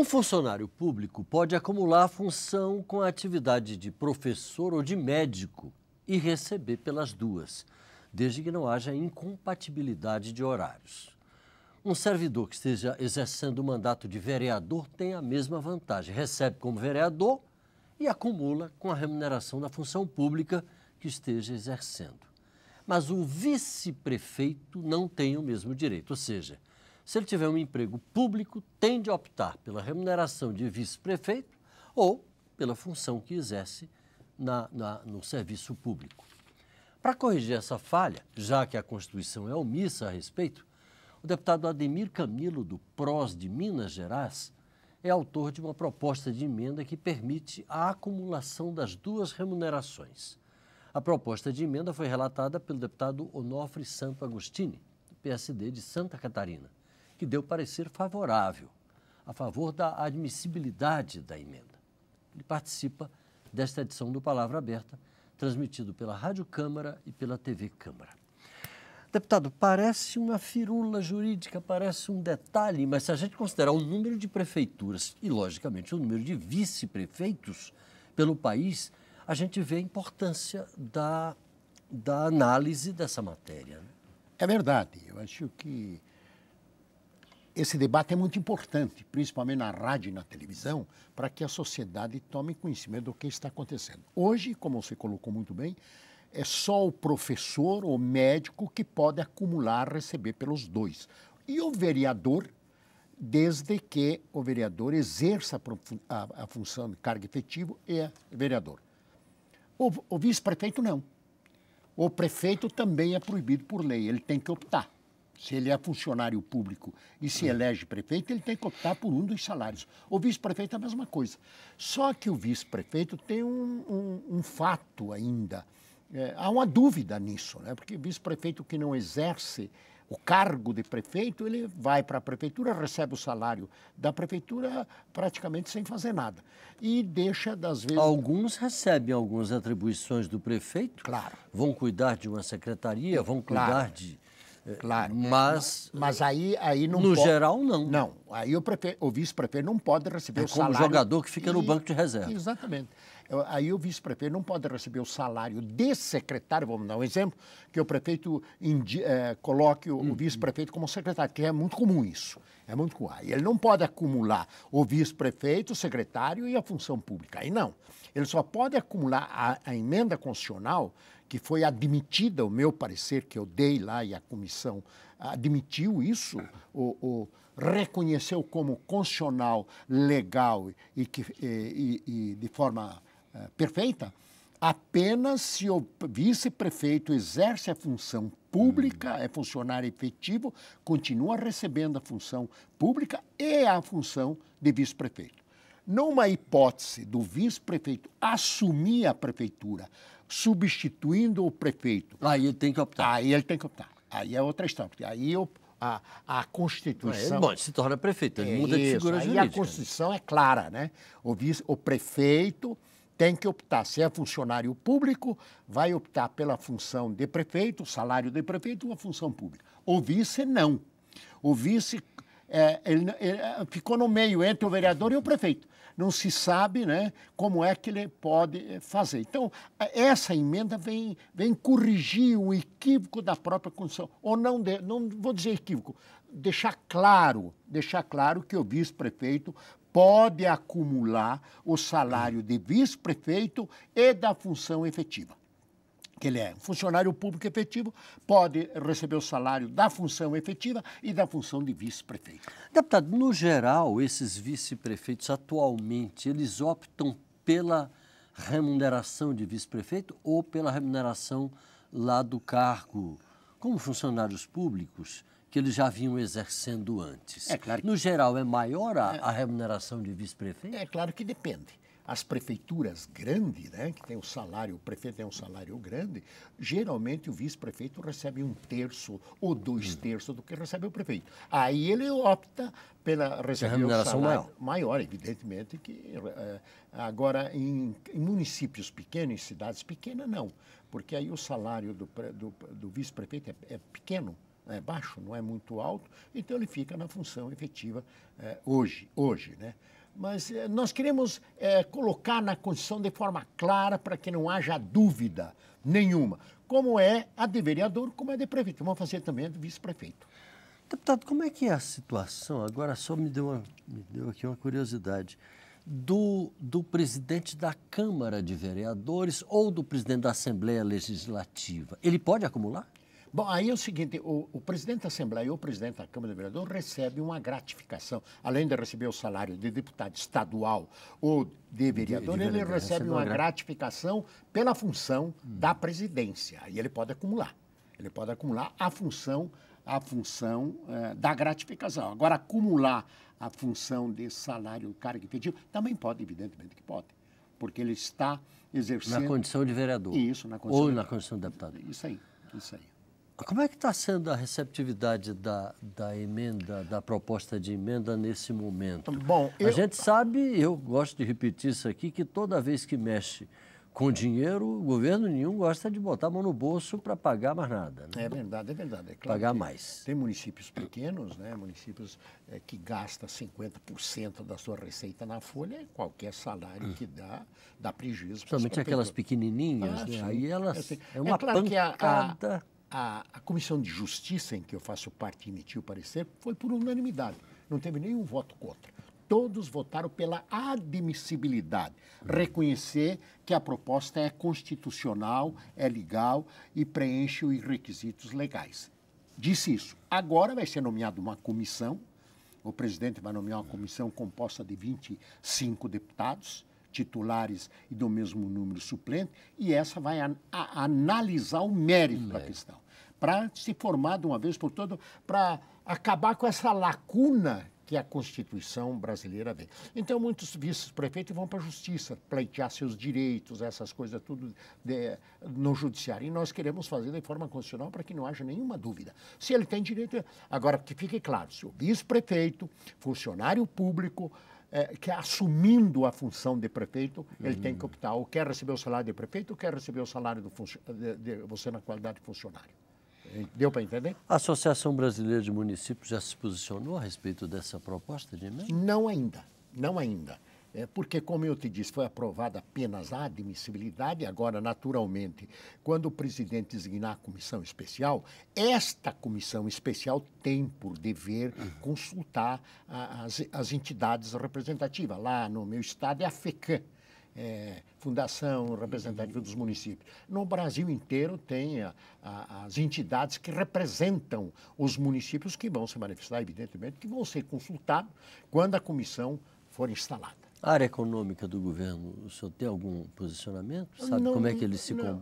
Um funcionário público pode acumular função com a atividade de professor ou de médico e receber pelas duas, desde que não haja incompatibilidade de horários. Um servidor que esteja exercendo o mandato de vereador tem a mesma vantagem. Recebe como vereador e acumula com a remuneração da função pública que esteja exercendo. Mas o vice-prefeito não tem o mesmo direito, ou seja, se ele tiver um emprego público, tende a optar pela remuneração de vice-prefeito ou pela função que exerce na, na, no serviço público. Para corrigir essa falha, já que a Constituição é omissa a respeito, o deputado Ademir Camilo, do PROS de Minas Gerais, é autor de uma proposta de emenda que permite a acumulação das duas remunerações. A proposta de emenda foi relatada pelo deputado Onofre Santo Agostini, do PSD de Santa Catarina que deu parecer favorável a favor da admissibilidade da emenda. Ele participa desta edição do Palavra Aberta, transmitido pela Rádio Câmara e pela TV Câmara. Deputado, parece uma firula jurídica, parece um detalhe, mas se a gente considerar o número de prefeituras e, logicamente, o número de vice-prefeitos pelo país, a gente vê a importância da, da análise dessa matéria. Né? É verdade. Eu acho que esse debate é muito importante, principalmente na rádio e na televisão, para que a sociedade tome conhecimento do que está acontecendo. Hoje, como você colocou muito bem, é só o professor ou médico que pode acumular, receber pelos dois. E o vereador, desde que o vereador exerça a, função de cargo efetivo, é vereador. o, o vice-prefeito não. O prefeito também é proibido por lei, ele tem que optar se ele é funcionário público e se uhum. elege prefeito, ele tem que optar por um dos salários. O vice-prefeito é a mesma coisa. Só que o vice-prefeito tem um, um, um, fato ainda. É, há uma dúvida nisso, né? porque vice-prefeito que não exerce o cargo de prefeito, ele vai para a prefeitura, recebe o salário da prefeitura praticamente sem fazer nada. E deixa, das vezes. Alguns recebem algumas atribuições do prefeito. Claro. Vão cuidar de uma secretaria, vão cuidar claro. de Claro. Mas, mas aí, aí não No pode... geral, não. Não. Aí o, o vice-prefeito não pode receber é o salário. Como jogador que fica e, no banco de reserva. Exatamente. Aí o vice-prefeito não pode receber o salário de secretário, vamos dar um exemplo, que o prefeito é, coloque o, o uhum. vice-prefeito como secretário, que é muito comum isso. É muito comum. Aí ele não pode acumular o vice-prefeito, o secretário e a função pública. Aí não. Ele só pode acumular a, a emenda constitucional que foi admitida, o meu parecer que eu dei lá e a comissão admitiu isso, o, o reconheceu como constitucional, legal e, que, e, e, e de forma eh, perfeita, apenas se o vice-prefeito exerce a função pública, hum. é funcionário efetivo, continua recebendo a função pública e a função de vice-prefeito. Numa hipótese do vice-prefeito assumir a prefeitura, substituindo o prefeito. Aí ele tem que optar. Aí ele tem que optar. Aí é outra história, porque aí o, a, a Constituição. É, bom, se torna prefeito, ele é, muda isso, de figura aí jurídica. E a Constituição é clara, né? O, vice, o prefeito tem que optar. Se é funcionário público, vai optar pela função de prefeito, salário de prefeito ou a função pública. O vice, não. O vice é, ele, ele ficou no meio entre o vereador e o prefeito não se sabe né, como é que ele pode eh, fazer. Então, essa emenda vem, vem corrigir o equívoco da própria Constituição, ou não, de, não vou dizer equívoco, deixar claro, deixar claro que o vice-prefeito pode acumular o salário de vice-prefeito e da função efetiva que ele é funcionário público efetivo, pode receber o salário da função efetiva e da função de vice-prefeito. Deputado, no geral, esses vice-prefeitos atualmente, eles optam pela remuneração de vice-prefeito ou pela remuneração lá do cargo como funcionários públicos que eles já vinham exercendo antes. É claro que... No geral, é maior a, é. a remuneração de vice-prefeito? É claro que depende as prefeituras grandes, né, que tem o salário, o prefeito tem um salário grande, geralmente o vice-prefeito recebe um terço ou dois hum. terços do que recebe o prefeito. Aí ele opta pela receber um salário maior. maior, evidentemente, que uh, agora em, em municípios pequenos, em cidades pequenas, não, porque aí o salário do, do, do vice-prefeito é, é pequeno, é baixo, não é muito alto, então ele fica na função efetiva eh, hoje, hoje, né? mas eh, nós queremos é, colocar na Constituição de forma clara para que não haja dúvida nenhuma, como é a de vereador, como é de prefeito. Vamos fazer também a de vice-prefeito. Deputado, como é que é a situação? Agora só me deu, uma, me deu aqui uma curiosidade. Do, do presidente da Câmara de Vereadores ou do presidente da Assembleia Legislativa? Ele pode acumular? Bom, aí é o seguinte, o, o presidente da Assembleia e o presidente da Câmara de Vereadores recebem uma gratificação. Além de receber o salário de deputado estadual ou de vereador, de, de vereador ele recebe uma gratificação pela função hum. da presidência. E ele pode acumular. Ele pode acumular a função a função eh, da gratificação. Agora, acumular a função de salário do cargo efetivo também pode, evidentemente que pode, porque ele está exercendo... Na condição de vereador. Isso, na condição Ou de... na condição de deputado. Isso aí, isso aí. Como é que está sendo a receptividade da, da emenda, da proposta de emenda nesse momento? Bom, eu... a gente sabe, eu gosto de repetir isso aqui, que toda vez que mexe com dinheiro, o governo nenhum gosta de botar a mão no bolso para pagar mais nada. Né? É verdade, é verdade. É claro pagar mais. Tem municípios pequenos, né? municípios é, que gastam 50% da sua receita na folha, qualquer salário que dá, dá prejuízo. Principalmente aquelas pequenininhas, ah, né? aí elas... É, assim. é uma é claro pancada... Que a, a a, a Comissão de Justiça, em que eu faço parte, emitiu o parecer, foi por unanimidade. Não teve nenhum voto contra todos votaram pela admissibilidade, reconhecer que a proposta é constitucional, é legal e preenche os requisitos legais. Disse isso. Agora vai ser nomeada uma comissão, o presidente vai nomear uma comissão composta de 25 deputados, titulares e do mesmo número suplente, e essa vai analisar o mérito da é. questão, para se formar de uma vez por todas, para acabar com essa lacuna que a Constituição brasileira vê. Então, muitos vice-prefeitos vão para a justiça pleitear seus direitos, essas coisas tudo de, no judiciário. E nós queremos fazer de forma constitucional para que não haja nenhuma dúvida. Se ele tem direito. Agora, que fique claro: se o vice-prefeito, funcionário público, é, que assumindo a função de prefeito, ele tem que uhum. optar ou quer receber o salário de prefeito ou quer receber o salário do de, de você na qualidade de funcionário. Deu para entender? A Associação Brasileira de Municípios já se posicionou a respeito dessa proposta de emenda? Não ainda, não ainda. É porque, como eu te disse, foi aprovada apenas a admissibilidade, agora, naturalmente, quando o presidente designar a comissão especial, esta comissão especial tem por dever consultar a, as, as entidades representativas. Lá no meu estado é a FECAM. É, fundação uhum. representativa dos municípios. No Brasil inteiro tem a, a, as entidades que representam os municípios que vão se manifestar, evidentemente, que vão ser consultados quando a comissão for instalada. A área econômica do governo, o senhor tem algum posicionamento? Sabe não, como é que eles se ah,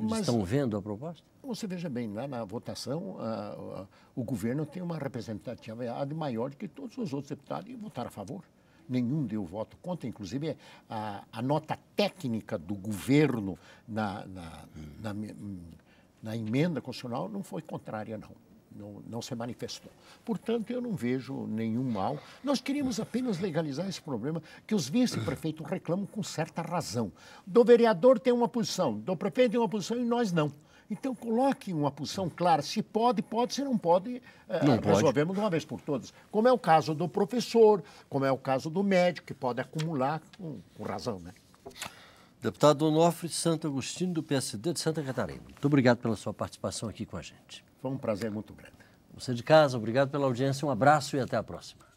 eles estão vendo a proposta? Você veja bem, lá na votação, a, ah, a, ah, o governo tem uma representatividade maior do que todos os outros deputados e votaram a favor. Nenhum deu voto contra, inclusive a, a nota técnica do governo na, na, hum. na, na, na emenda constitucional não foi contrária, não não, não se manifestou. Portanto, eu não vejo nenhum mal. Nós queríamos apenas legalizar esse problema que os vice-prefeitos reclamam com certa razão. Do vereador tem uma posição, do prefeito tem uma posição e nós não. Então, coloque uma posição clara. Se pode, pode. Se não pode, eh, não resolvemos pode. de uma vez por todas. Como é o caso do professor, como é o caso do médico, que pode acumular com, com razão. Né? Deputado Onofre Santo Agostinho, do PSD de Santa Catarina. Muito obrigado pela sua participação aqui com a gente. Foi um prazer muito grande. Você de casa, obrigado pela audiência, um abraço e até a próxima.